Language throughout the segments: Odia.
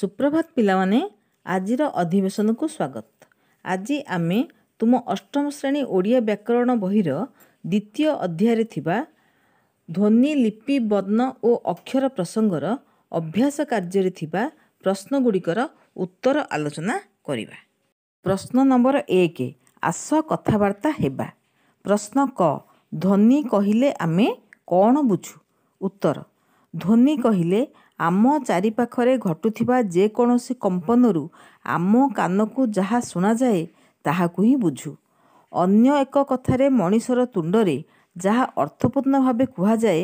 ସୁପ୍ରଭାତ ପିଲାମାନେ ଆଜିର ଅଧିବେଶନକୁ ସ୍ୱାଗତ ଆଜି ଆମେ ତୁମ ଅଷ୍ଟମ ଶ୍ରେଣୀ ଓଡ଼ିଆ ବ୍ୟାକରଣ ବହିର ଦ୍ୱିତୀୟ ଅଧ୍ୟାୟରେ ଥିବା ଧ୍ୱନି ଲିପି ବର୍ଣ୍ଣ ଓ ଅକ୍ଷର ପ୍ରସଙ୍ଗର ଅଭ୍ୟାସ କାର୍ଯ୍ୟରେ ଥିବା ପ୍ରଶ୍ନଗୁଡ଼ିକର ଉତ୍ତର ଆଲୋଚନା କରିବା ପ୍ରଶ୍ନ ନମ୍ବର ଏକ ଆସ କଥାବାର୍ତ୍ତା ହେବା ପ୍ରଶ୍ନ କ ଧ୍ୱନି କହିଲେ ଆମେ କ'ଣ ବୁଝୁ ଉତ୍ତର ଧ୍ୱନି କହିଲେ ଆମ ଚାରିପାଖରେ ଘଟୁଥିବା ଯେକୌଣସି କମ୍ପନରୁ ଆମ କାନକୁ ଯାହା ଶୁଣାଯାଏ ତାହାକୁ ହିଁ ବୁଝୁ ଅନ୍ୟ ଏକ କଥାରେ ମଣିଷର ତୁଣ୍ଡରେ ଯାହା ଅର୍ଥପୂର୍ଣ୍ଣ ଭାବେ କୁହାଯାଏ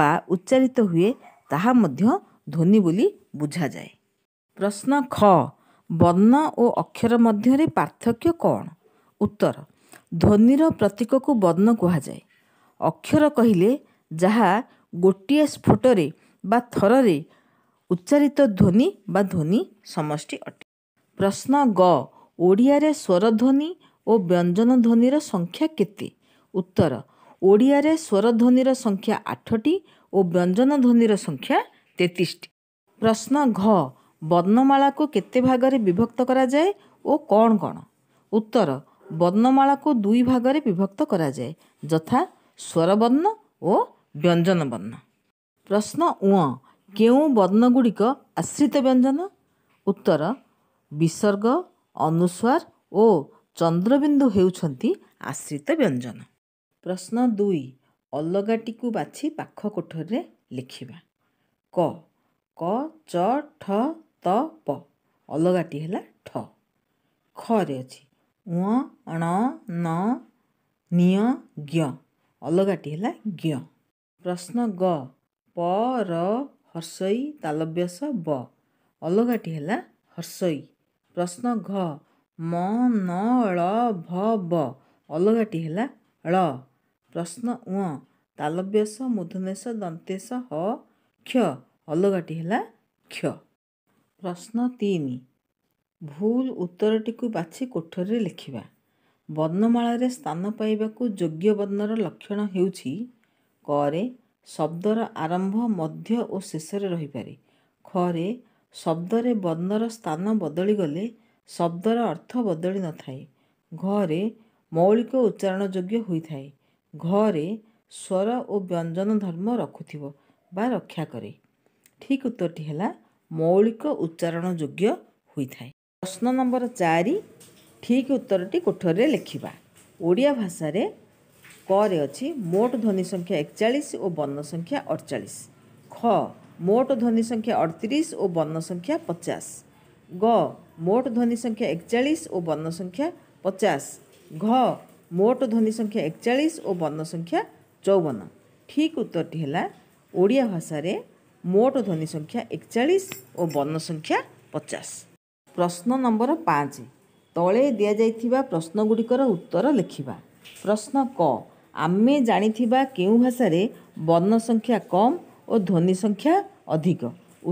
ବା ଉଚ୍ଚାରିତ ହୁଏ ତାହା ମଧ୍ୟ ଧ୍ୱନି ବୋଲି ବୁଝାଯାଏ ପ୍ରଶ୍ନ ଖ ବର୍ଣ୍ଣ ଓ ଅକ୍ଷର ମଧ୍ୟରେ ପାର୍ଥକ୍ୟ କ'ଣ ଉତ୍ତର ଧ୍ୱନିର ପ୍ରତୀକକୁ ବର୍ଣ୍ଣ କୁହାଯାଏ ଅକ୍ଷର କହିଲେ ଯାହା ଗୋଟିଏ ସ୍ଫୋଟରେ ବା ଥରରେ ଉଚ୍ଚାରିତ ଧ୍ୱନି ବା ଧ୍ୱନି ସମଷ୍ଟି ଅଟେ ପ୍ରଶ୍ନ ଗ ଓଡ଼ିଆରେ ସ୍ୱରଧ୍ୱନି ଓ ବ୍ୟଞ୍ଜନ ଧ୍ୱନିର ସଂଖ୍ୟା କେତେ ଉତ୍ତର ଓଡ଼ିଆରେ ସ୍ୱରଧ୍ୱନିର ସଂଖ୍ୟା ଆଠଟି ଓ ବ୍ୟଞ୍ଜନ ଧ୍ୱନିର ସଂଖ୍ୟା ତେତିଶଟି ପ୍ରଶ୍ନ ଘ ବର୍ଣ୍ଣମାଳାକୁ କେତେ ଭାଗରେ ବିଭକ୍ତ କରାଯାଏ ଓ କ'ଣ କ'ଣ ଉତ୍ତର ବର୍ଣ୍ଣମାଳାକୁ ଦୁଇ ଭାଗରେ ବିଭକ୍ତ କରାଯାଏ ଯଥା ସ୍ୱରବର୍ଣ୍ଣ ଓ ବ୍ୟଞ୍ଜନ ବର୍ଣ୍ଣ ପ୍ରଶ୍ନ ଉଁ କେଉଁ ବର୍ଣ୍ଣଗୁଡ଼ିକ ଆଶ୍ରିତ ବ୍ୟଞ୍ଜନ ଉତ୍ତର ବିସର୍ଗ ଅନୁସ୍ୱାର ଓ ଚନ୍ଦ୍ରବିନ୍ଦୁ ହେଉଛନ୍ତି ଆଶ୍ରିତ ବ୍ୟଞ୍ଜନ ପ୍ରଶ୍ନ ଦୁଇ ଅଲଗାଟିକୁ ବାଛି ପାଖ କୋଠରରେ ଲେଖିବା କ କ ଚ ଠ ତ ପ ଅଲଗାଟି ହେଲା ଠ ଖରେ ଅଛି ଉଁ ଅଣ ନ ନିୟ ଜ୍ଞ ଅଲଗାଟି ହେଲା ଜ୍ଞ ପ୍ରଶ୍ନ ଗ ପ ର ହର୍ଷଇ ତାଲବ୍ୟସ ବ ଅଲଗାଟି ହେଲା ହର୍ଷଇ ପ୍ରଶ୍ନ ଘ ମ ନ ଳ ଭ ବ ଅଲଗାଟି ହେଲା ଳ ପ୍ରଶ୍ନ ଉଁ ତାଲବ୍ୟସ ମୂର୍ଦ୍ଧନେଶ ଦନ୍ତେଶ ହ କ୍ଷ ଅଲଗାଟି ହେଲା କ୍ଷ ପ୍ରଶ୍ନ ତିନି ଭୁଲ ଉତ୍ତରଟିକୁ ବାଛି କୋଠରରେ ଲେଖିବା ବର୍ଣ୍ଣମାଳାରେ ସ୍ଥାନ ପାଇବାକୁ ଯୋଗ୍ୟ ବର୍ଣ୍ଣର ଲକ୍ଷଣ ହେଉଛି କରେ ଶବ୍ଦର ଆରମ୍ଭ ମଧ୍ୟ ଓ ଶେଷରେ ରହିପାରେ ଖରେ ଶବ୍ଦରେ ବର୍ଣ୍ଣର ସ୍ଥାନ ବଦଳିଗଲେ ଶବ୍ଦର ଅର୍ଥ ବଦଳି ନଥାଏ ଘରେ ମୌଳିକ ଉଚ୍ଚାରଣ ଯୋଗ୍ୟ ହୋଇଥାଏ ଘରେ ସ୍ୱର ଓ ବ୍ୟଞ୍ଜନ ଧର୍ମ ରଖୁଥିବ ବା ରକ୍ଷା କରେ ଠିକ ଉତ୍ତରଟି ହେଲା ମୌଳିକ ଉଚ୍ଚାରଣ ଯୋଗ୍ୟ ହୋଇଥାଏ ପ୍ରଶ୍ନ ନମ୍ବର ଚାରି ଠିକ ଉତ୍ତରଟି କୋଠରରେ ଲେଖିବା ଓଡ଼ିଆ ଭାଷାରେ କରେ ଅଛି ମୋଟ ଧ୍ୱନି ସଂଖ୍ୟା ଏକଚାଳିଶ ଓ ବର୍ଣ୍ଣ ସଂଖ୍ୟା ଅଡ଼ଚାଳିଶ ଖ ମୋଟ ଧ୍ୱନି ସଂଖ୍ୟା ଅଡ଼ତିରିଶ ଓ ବର୍ଣ୍ଣ ସଂଖ୍ୟା ପଚାଶ ଗ ମୋଟ ଧ୍ୱନି ସଂଖ୍ୟା ଏକଚାଳିଶ ଓ ବର୍ଣ୍ଣ ସଂଖ୍ୟା ପଚାଶ ଘ ମୋଟ ଧ୍ୱନି ସଂଖ୍ୟା ଏକଚାଳିଶ ଓ ବର୍ଣ୍ଣ ସଂଖ୍ୟା ଚଉବନ ଠିକ୍ ଉତ୍ତରଟି ହେଲା ଓଡ଼ିଆ ଭାଷାରେ ମୋଟ ଧ୍ୱନି ସଂଖ୍ୟା ଏକଚାଳିଶ ଓ ବର୍ଣ୍ଣ ସଂଖ୍ୟା ପଚାଶ ପ୍ରଶ୍ନ ନମ୍ବର ପାଞ୍ଚ ତଳେ ଦିଆଯାଇଥିବା ପ୍ରଶ୍ନଗୁଡ଼ିକର ଉତ୍ତର ଲେଖିବା ପ୍ରଶ୍ନ କ ଆମେ ଜାଣିଥିବା କେଉଁ ଭାଷାରେ ବର୍ଣ୍ଣ ସଂଖ୍ୟା କମ୍ ଓ ଧ୍ୱନି ସଂଖ୍ୟା ଅଧିକ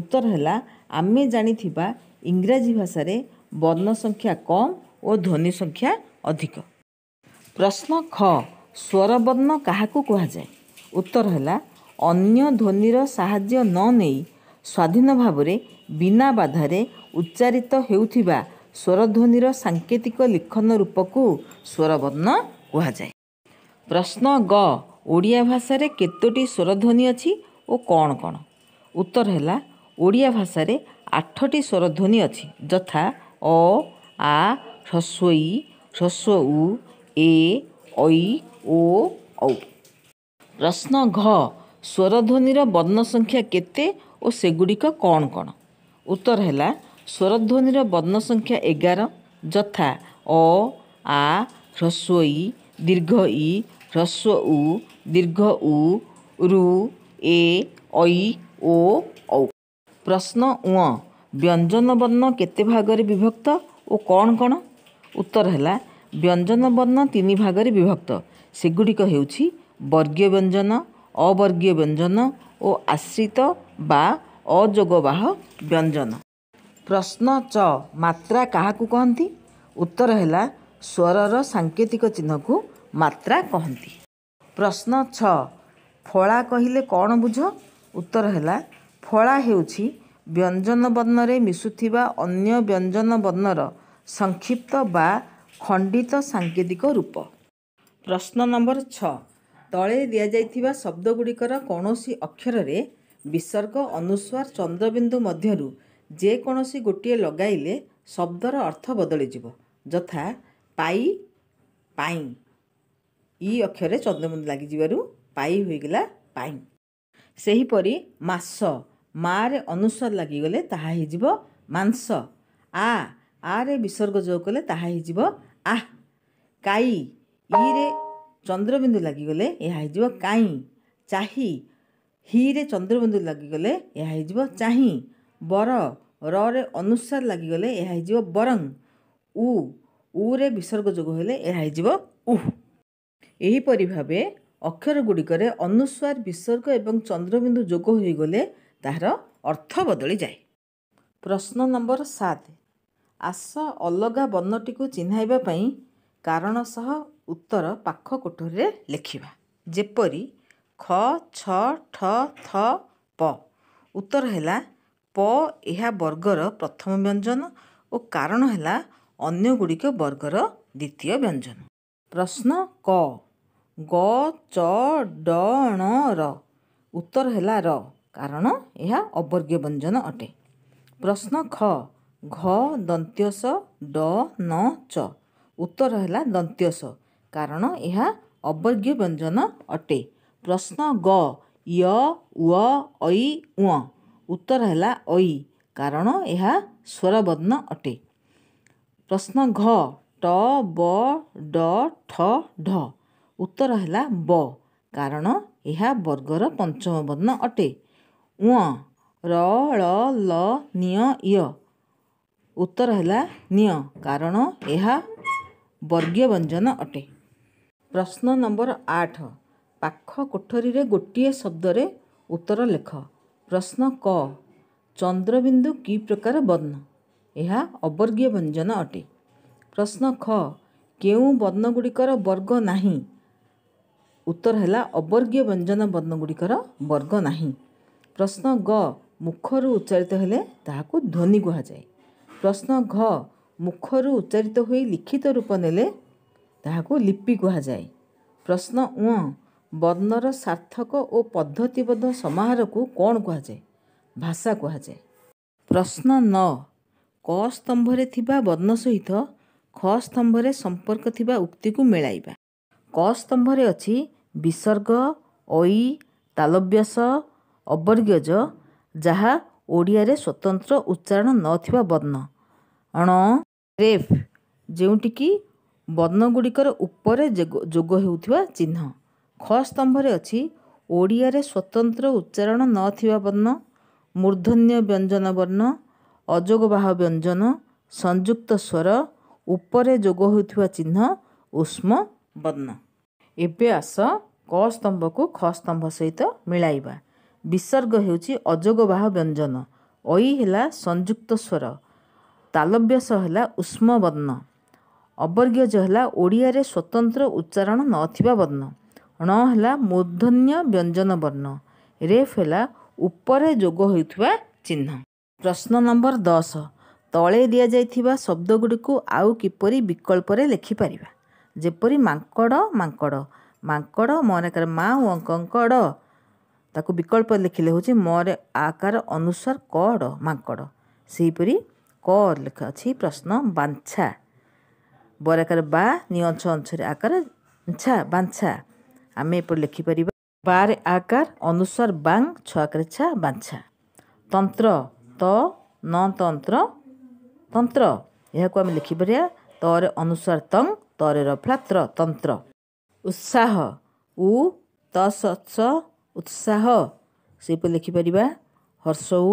ଉତ୍ତର ହେଲା ଆମେ ଜାଣିଥିବା ଇଂରାଜୀ ଭାଷାରେ ବର୍ଣ୍ଣ ସଂଖ୍ୟା କମ୍ ଓ ଧ୍ୱନି ସଂଖ୍ୟା ଅଧିକ ପ୍ରଶ୍ନ ଖ ସ୍ୱରବର୍ଣ୍ଣ କାହାକୁ କୁହାଯାଏ ଉତ୍ତର ହେଲା ଅନ୍ୟ ଧ୍ୱନିର ସାହାଯ୍ୟ ନ ନେଇ ସ୍ୱାଧୀନ ଭାବରେ ବିନା ବାଧାରେ ଉଚ୍ଚାରିତ ହେଉଥିବା ସ୍ୱରଧ୍ୱନିର ସାଙ୍କେତିକ ଲିଖନ ରୂପକୁ ସ୍ୱରବର୍ଣ୍ଣ କୁହାଯାଏ ପ୍ରଶ୍ନ ଗ ଓଡ଼ିଆ ଭାଷାରେ କେତୋଟି ସ୍ୱରଧ୍ୱନି ଅଛି ଓ କ'ଣ କ'ଣ ଉତ୍ତର ହେଲା ଓଡ଼ିଆ ଭାଷାରେ ଆଠଟି ସ୍ୱରଧ୍ୱନି ଅଛି ଯଥା ଅ ଆ ହ୍ରସ୍ୱ ହ୍ରସ୍ୱ ଉ ଏ ଐ ଓ ଔ ପ୍ରଶ୍ନ ଘ ସ୍ୱରଧ୍ୱନିର ବର୍ଣ୍ଣ ସଂଖ୍ୟା କେତେ ଓ ସେଗୁଡ଼ିକ କ'ଣ କ'ଣ ଉତ୍ତର ହେଲା ସ୍ୱରଧ୍ୱନିର ବର୍ଣ୍ଣ ସଂଖ୍ୟା ଏଗାର ଯଥା ଅ ଆ ହ୍ରସ୍ୱ ଦୀର୍ଘ ଇ ହ୍ରସ୍ୱ ଉ ଦୀର୍ଘ ଉ ରୁ ଏ ଐ ଓ ଔ ପ୍ରଶ୍ନ ଉଁ ବ୍ୟଞ୍ଜନ ବର୍ଣ୍ଣ କେତେ ଭାଗରେ ବିଭକ୍ତ ଓ କ'ଣ କ'ଣ ଉତ୍ତର ହେଲା ବ୍ୟଞ୍ଜନ ବର୍ଣ୍ଣ ତିନି ଭାଗରେ ବିଭକ୍ତ ସେଗୁଡ଼ିକ ହେଉଛି ବର୍ଗୀୟ ବ୍ୟଞ୍ଜନ ଅବର୍ଗୀୟ ବ୍ୟଞ୍ଜନ ଓ ଆଶ୍ରିତ ବା ଅଯୋଗବାହ ବ୍ୟଞ୍ଜନ ପ୍ରଶ୍ନ ଚ ମାତ୍ରା କାହାକୁ କହନ୍ତି ଉତ୍ତର ହେଲା ସ୍ୱରର ସାଙ୍କେତିକ ଚିହ୍ନକୁ ମାତ୍ରା କହନ୍ତି ପ୍ରଶ୍ନ ଛଅ ଫଳା କହିଲେ କ'ଣ ବୁଝ ଉତ୍ତର ହେଲା ଫଳା ହେଉଛି ବ୍ୟଞ୍ଜନ ବର୍ଣ୍ଣରେ ମିଶୁଥିବା ଅନ୍ୟ ବ୍ୟଞ୍ଜନ ବର୍ଣ୍ଣର ସଂକ୍ଷିପ୍ତ ବା ଖଣ୍ଡିତ ସାଙ୍କେତିକ ରୂପ ପ୍ରଶ୍ନ ନମ୍ବର ଛଅ ତଳେ ଦିଆଯାଇଥିବା ଶବ୍ଦଗୁଡ଼ିକର କୌଣସି ଅକ୍ଷରରେ ବିସର୍ଗ ଅନୁସ୍ୱାର ଚନ୍ଦ୍ରବିନ୍ଦୁ ମଧ୍ୟରୁ ଯେକୌଣସି ଗୋଟିଏ ଲଗାଇଲେ ଶବ୍ଦର ଅର୍ଥ ବଦଳିଯିବ ଯଥା ପାଇ ପାଇଁ ଇ ଅକ୍ଷରେ ଚନ୍ଦ୍ରମୁଦ ଲାଗିଯିବାରୁ ପାଇ ହୋଇଗଲା ପାଇଁ ସେହିପରି ମାସ ମାରେ ଅନୁସ୍ୱାର ଲାଗିଗଲେ ତାହା ହେଇଯିବ ମାଂସ ଆ ଆରେ ବିସର୍ଗ ଯୋଗ କଲେ ତାହା ହେଇଯିବ ଆ କାଇ ଇରେ ଚନ୍ଦ୍ରବିନ୍ଦୁ ଲାଗିଗଲେ ଏହା ହେଇଯିବ କାଇଁ ଚାହି ହିରେ ଚନ୍ଦ୍ରବିନ୍ଦୁ ଲାଗିଗଲେ ଏହା ହେଇଯିବ ଚାହିଁ ବର ରରେ ଅନୁସ୍ୱାର ଲାଗିଗଲେ ଏହା ହେଇଯିବ ବରଂ ଉ ଉରେ ବିସର୍ଗ ଯୋଗ ହେଲେ ଏହା ହେଇଯିବ ଉ ଏହିପରି ଭାବେ ଅକ୍ଷର ଗୁଡ଼ିକରେ ଅନୁସ୍ୱାର ବିସର୍ଗ ଏବଂ ଚନ୍ଦ୍ରବିନ୍ଦୁ ଯୋଗ ହୋଇଗଲେ ତାହାର ଅର୍ଥ ବଦଳିଯାଏ ପ୍ରଶ୍ନ ନମ୍ବର ସାତ ଆସ ଅଲଗା ବର୍ଣ୍ଣଟିକୁ ଚିହ୍ନାଇବା ପାଇଁ କାରଣ ସହ ଉତ୍ତର ପାଖ କୋଠରୀରେ ଲେଖିବା ଯେପରି ଖ ଛ ଠ ଥ ପ ଉତ୍ତର ହେଲା ପ ଏହା ବର୍ଗର ପ୍ରଥମ ବ୍ୟଞ୍ଜନ ଓ କାରଣ ହେଲା ଅନ୍ୟଗୁଡ଼ିକ ବର୍ଗର ଦ୍ୱିତୀୟ ବ୍ୟଞ୍ଜନ ପ୍ରଶ୍ନ କ ଗ ଚ ଡ ର ଉତ୍ତର ହେଲା ର କାରଣ ଏହା ଅବର୍ଗୀୟ ବ୍ୟଞ୍ଜନ ଅଟେ ପ୍ରଶ୍ନ ଖ ଘ ଦନ୍ତ୍ୟସ ଡ ନ ଚ ଉତ୍ତର ହେଲା ଦନ୍ତ୍ୟସ କାରଣ ଏହା ଅବର୍ଗୀୟ ବ୍ୟଞ୍ଜନ ଅଟେ ପ୍ରଶ୍ନ ଗ ୟ ଉଅ ଐ ଉଁ ଉତ୍ତର ହେଲା ଐ କାରଣ ଏହା ସ୍ୱରବର୍ଣ୍ଣ ଅଟେ ପ୍ରଶ୍ନ ଘ ଟ ବ ଡ ଠ ଢ ଉତ୍ତର ହେଲା ବ କାରଣ ଏହା ବର୍ଗର ପଞ୍ଚମ ବର୍ଣ୍ଣ ଅଟେ ଉଁ ର ଳ ଲ ନିଅ ଇୟ ଉତ୍ତର ହେଲା ନିଅ କାରଣ ଏହା ବର୍ଗୀୟ ବ୍ୟଞ୍ଜନ ଅଟେ ପ୍ରଶ୍ନ ନମ୍ବର ଆଠ ପାଖ କୋଠରୀରେ ଗୋଟିଏ ଶବ୍ଦରେ ଉତ୍ତର ଲେଖ ପ୍ରଶ୍ନ କ ଚନ୍ଦ୍ରବିନ୍ଦୁ କି ପ୍ରକାର ବର୍ଣ୍ଣ ଏହା ଅବର୍ଗୀୟ ବ୍ୟଞ୍ଜନ ଅଟେ ପ୍ରଶ୍ନ ଖ କେଉଁ ବର୍ଣ୍ଣ ଗୁଡ଼ିକର ବର୍ଗ ନାହିଁ ଉତ୍ତର ହେଲା ଅବର୍ଗୀୟ ବ୍ୟଞ୍ଜନ ବର୍ଣ୍ଣ ଗୁଡ଼ିକର ବର୍ଗ ନାହିଁ ପ୍ରଶ୍ନ ଗ ମୁଖରୁ ଉଚ୍ଚାରିତ ହେଲେ ତାହାକୁ ଧ୍ୱନି କୁହାଯାଏ ପ୍ରଶ୍ନ ଘ ମୁଖରୁ ଉଚ୍ଚାରିତ ହୋଇ ଲିଖିତ ରୂପ ନେଲେ ତାହାକୁ ଲିପି କୁହାଯାଏ ପ୍ରଶ୍ନ ଉଁ ବର୍ଣ୍ଣର ସାର୍ଥକ ଓ ପଦ୍ଧତିବଦ୍ଧ ସମାହାରକୁ କ'ଣ କୁହାଯାଏ ଭାଷା କୁହାଯାଏ ପ୍ରଶ୍ନ ନ କ ସ୍ତମ୍ଭରେ ଥିବା ବର୍ଣ୍ଣ ସହିତ ଖ ସ୍ତମ୍ଭରେ ସମ୍ପର୍କ ଥିବା ଉକ୍ତିକୁ ମିଳାଇବା କ ସ୍ତମ୍ଭରେ ଅଛି ବିସର୍ଗ ଐ ତାଲବ୍ୟାସ ଅବର୍ଗ୍ୟଜ ଯାହା ଓଡ଼ିଆରେ ସ୍ୱତନ୍ତ୍ର ଉଚ୍ଚାରଣ ନଥିବା ବର୍ଣ୍ଣ ଅଣ ରେଫ୍ ଯେଉଁଟିକି ବର୍ଣ୍ଣଗୁଡ଼ିକର ଉପରେ ଯୋଗ ହେଉଥିବା ଚିହ୍ନ ଖ ସ୍ତମ୍ଭରେ ଅଛି ଓଡ଼ିଆରେ ସ୍ୱତନ୍ତ୍ର ଉଚ୍ଚାରଣ ନଥିବା ବର୍ଣ୍ଣ ମୂର୍ଦ୍ଧନ୍ୟ ବ୍ୟଞ୍ଜନ ବର୍ଣ୍ଣ ଅଯୋଗବାହ ବ୍ୟଞ୍ଜନ ସଂଯୁକ୍ତ ସ୍ୱର ଉପରେ ଯୋଗ ହେଉଥିବା ଚିହ୍ନ ଉଷ୍ମ ବର୍ଣ୍ଣ ଏବେ ଆସ କ ସ୍ତମ୍ଭକୁ ଖ ସ୍ତମ୍ଭ ସହିତ ମିଳାଇବା ବିସର୍ଗ ହେଉଛି ଅଯୋଗବାହ ବ୍ୟଞ୍ଜନ ଐ ହେଲା ସଂଯୁକ୍ତ ସ୍ୱର ତାଲବ୍ୟସ ହେଲା ଉଷ୍ମ ବର୍ଣ୍ଣ ଅବର୍ଗ୍ୟଜ ହେଲା ଓଡ଼ିଆରେ ସ୍ୱତନ୍ତ୍ର ଉଚ୍ଚାରଣ ନଥିବା ବର୍ଣ୍ଣ ଣ ହେଲା ମୂର୍ଦ୍ଧନ୍ୟ ବ୍ୟଞ୍ଜନ ବର୍ଣ୍ଣ ରେଫ୍ ହେଲା ଉପରେ ଯୋଗ ହେଉଥିବା ଚିହ୍ନ ପ୍ରଶ୍ନ ନମ୍ବର ଦଶ ତଳେ ଦିଆଯାଇଥିବା ଶବ୍ଦଗୁଡ଼ିକୁ ଆଉ କିପରି ବିକଳ୍ପରେ ଲେଖିପାରିବା ଯେପରି ମାଙ୍କଡ଼ ମାଙ୍କଡ଼ ମାଙ୍କଡ଼ ମରେ ଆକାର ମା ଓ ଅଙ୍କଙ୍କଡ଼ ତାକୁ ବିକଳ୍ପ ଲେଖିଲେ ହେଉଛି ମରେ ଆକାର ଅନୁସ୍ୱାର କଡ଼ ମାଙ୍କଡ଼ ସେହିପରି କ ଲେଖା ଅଛି ପ୍ରଶ୍ନ ବାଞ୍ଛା ବରାକାର ବା ନିଅଞ୍ଚ ଅଂଶରେ ଆକାର ଛା ବାଞ୍ଛା ଆମେ ଏପରି ଲେଖିପାରିବା ବାରେ ଆକାର ଅନୁସ୍ୱାର ବାଂ ଛ ଆକାର ଛା ବାଞ୍ଛା ତନ୍ତ୍ର ତ ନ ତନ୍ତ୍ର ତନ୍ତ୍ର ଏହାକୁ ଆମେ ଲେଖିପାରିବା ତରେ ଅନୁସ୍ୱାର ତଂ ତରେର ଫ୍ଲାତ୍ର ତନ୍ତ୍ର ଉତ୍ସାହ ଉ ତସ ଉତ୍ସାହ ସେହିପରି ଲେଖିପାରିବା ହର୍ଷ ଉ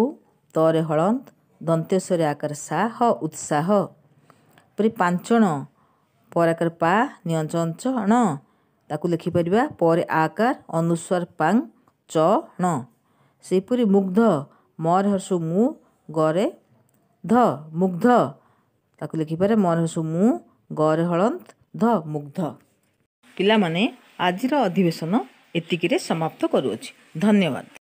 ତରେ ହଳନ୍ତ ଦନ୍ତେଶ୍ୱରେ ଆକାର ସା ହ ଉତ୍ସାହ ପରି ପାଞ୍ଚଣ ପରେ ଆକାର ପା ନିଅଞ୍ଚ ଅଞ୍ଚ ଅଣ ତାକୁ ଲେଖିପାରିବା ପରେ ଆକାର ଅନୁସ୍ୱାର ପାଂ ଚ ଣ ସେହିପରି ମୁଗ୍ଧ ମରେ ହର୍ଷ ମୁ ଗରେ ଧ ମୁଗ୍ଧ ତାକୁ ଲେଖିପାରେ ମରେ ହର୍ଷ ମୁ ଗରେ ହଳନ୍ତ ଦ ମୁଗ୍ଧ ପିଲାମାନେ ଆଜିର ଅଧିବେଶନ ଏତିକିରେ ସମାପ୍ତ କରୁଅଛି ଧନ୍ୟବାଦ